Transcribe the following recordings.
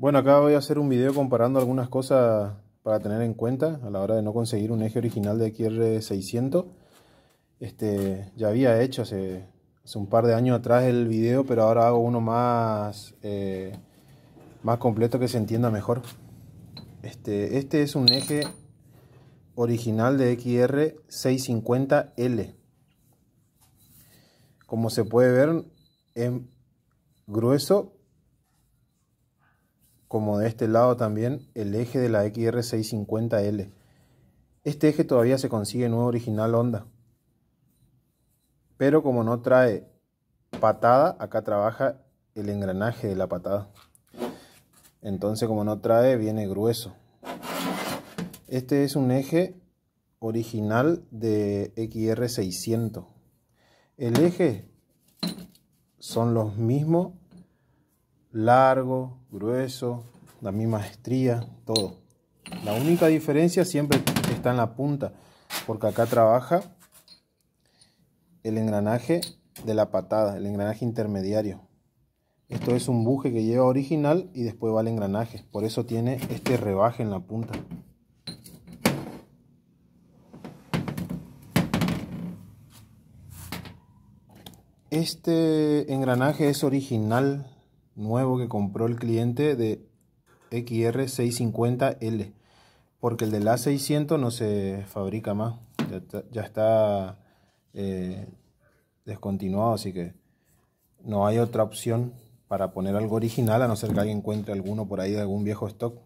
Bueno, acá voy a hacer un video comparando algunas cosas para tener en cuenta a la hora de no conseguir un eje original de XR600. Este, ya había hecho hace, un par de años atrás el video, pero ahora hago uno más, eh, más completo que se entienda mejor. Este, este es un eje original de XR650L. Como se puede ver, en grueso como de este lado también, el eje de la XR650L. Este eje todavía se consigue nuevo original Honda. Pero como no trae patada, acá trabaja el engranaje de la patada. Entonces como no trae, viene grueso. Este es un eje original de XR600. El eje son los mismos largo, grueso, la misma estría, todo. La única diferencia siempre está en la punta, porque acá trabaja el engranaje de la patada, el engranaje intermediario. Esto es un buje que lleva original y después va el engranaje. Por eso tiene este rebaje en la punta. Este engranaje es original nuevo que compró el cliente de XR650L, porque el de A600 no se fabrica más, ya está, eh, descontinuado, así que no hay otra opción para poner algo original, a no ser que alguien encuentre alguno por ahí de algún viejo stock.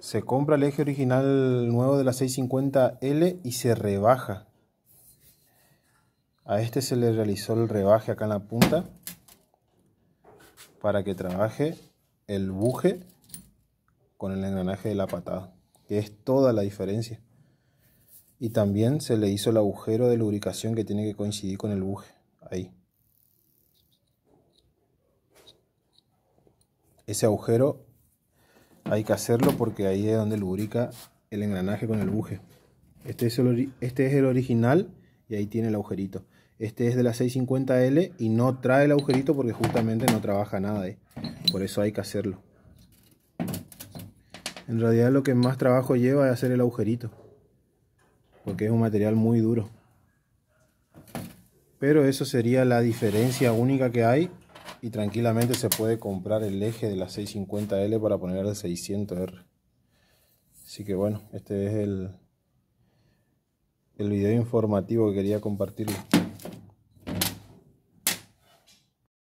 Se compra el eje original nuevo de la 650L y se rebaja. A este se le realizó el rebaje acá en la punta para que trabaje el buje con el engranaje de la patada, que es toda la diferencia. Y también se le hizo el agujero de lubricación que tiene que coincidir con el buje, ahí. Ese agujero hay que hacerlo porque ahí es donde lubrica el engranaje con el buje. Este es el, este es el original y ahí tiene el agujerito. Este es de la 650L y no trae el agujerito porque justamente no trabaja nada Por eso hay que hacerlo. En realidad lo que más trabajo lleva es hacer el agujerito. Porque es un material muy duro. Pero eso sería la diferencia única que hay. Y tranquilamente se puede comprar el eje de la 650L para poner el 600R. Así que bueno, este es el, el video informativo que quería compartirles.